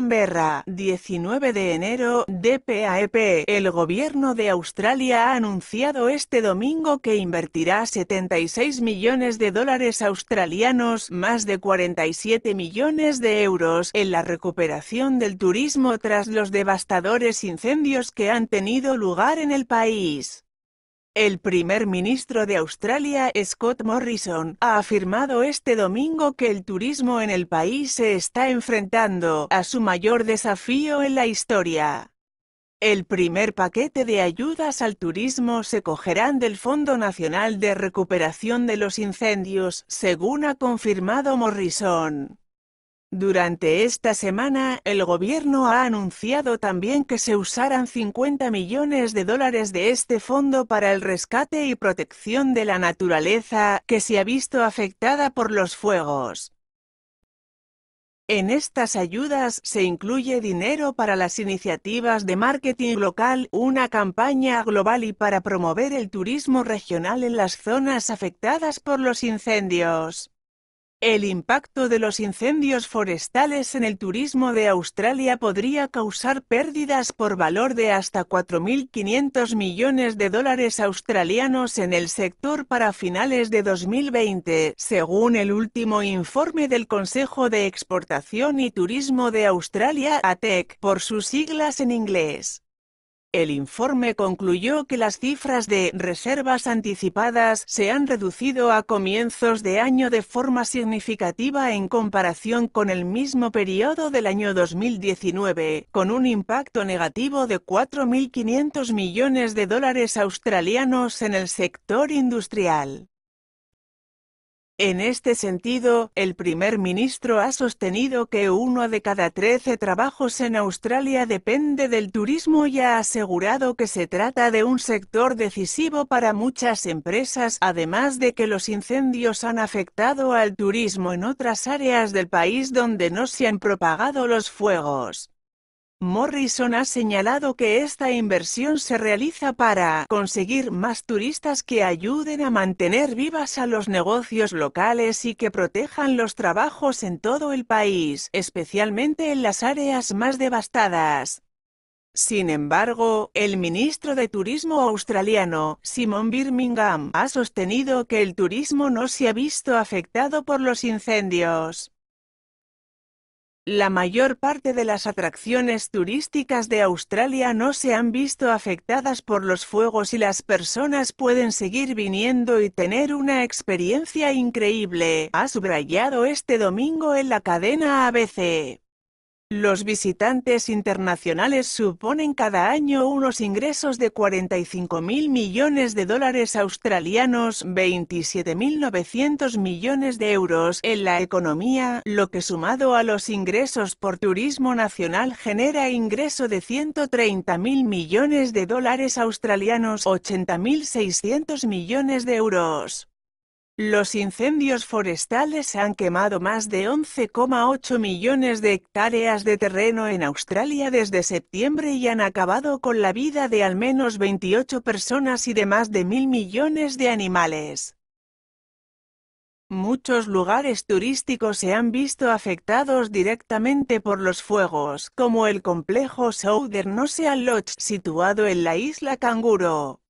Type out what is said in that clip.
19 de enero, DPAEP. E el gobierno de Australia ha anunciado este domingo que invertirá 76 millones de dólares australianos, más de 47 millones de euros, en la recuperación del turismo tras los devastadores incendios que han tenido lugar en el país. El primer ministro de Australia, Scott Morrison, ha afirmado este domingo que el turismo en el país se está enfrentando a su mayor desafío en la historia. El primer paquete de ayudas al turismo se cogerán del Fondo Nacional de Recuperación de los Incendios, según ha confirmado Morrison. Durante esta semana, el gobierno ha anunciado también que se usarán 50 millones de dólares de este fondo para el rescate y protección de la naturaleza que se ha visto afectada por los fuegos. En estas ayudas se incluye dinero para las iniciativas de marketing local, una campaña global y para promover el turismo regional en las zonas afectadas por los incendios. El impacto de los incendios forestales en el turismo de Australia podría causar pérdidas por valor de hasta 4.500 millones de dólares australianos en el sector para finales de 2020, según el último informe del Consejo de Exportación y Turismo de Australia, ATEC, por sus siglas en inglés. El informe concluyó que las cifras de reservas anticipadas se han reducido a comienzos de año de forma significativa en comparación con el mismo periodo del año 2019, con un impacto negativo de 4.500 millones de dólares australianos en el sector industrial. En este sentido, el primer ministro ha sostenido que uno de cada trece trabajos en Australia depende del turismo y ha asegurado que se trata de un sector decisivo para muchas empresas, además de que los incendios han afectado al turismo en otras áreas del país donde no se han propagado los fuegos. Morrison ha señalado que esta inversión se realiza para conseguir más turistas que ayuden a mantener vivas a los negocios locales y que protejan los trabajos en todo el país, especialmente en las áreas más devastadas. Sin embargo, el ministro de Turismo australiano, Simon Birmingham, ha sostenido que el turismo no se ha visto afectado por los incendios. La mayor parte de las atracciones turísticas de Australia no se han visto afectadas por los fuegos y las personas pueden seguir viniendo y tener una experiencia increíble, ha subrayado este domingo en la cadena ABC. Los visitantes internacionales suponen cada año unos ingresos de 45.000 millones de dólares australianos, 27.900 millones de euros en la economía, lo que sumado a los ingresos por turismo nacional genera ingreso de 130.000 millones de dólares australianos, 80.600 millones de euros. Los incendios forestales han quemado más de 11,8 millones de hectáreas de terreno en Australia desde septiembre y han acabado con la vida de al menos 28 personas y de más de mil millones de animales. Muchos lugares turísticos se han visto afectados directamente por los fuegos, como el complejo Southern Ocean Lodge situado en la isla Canguro.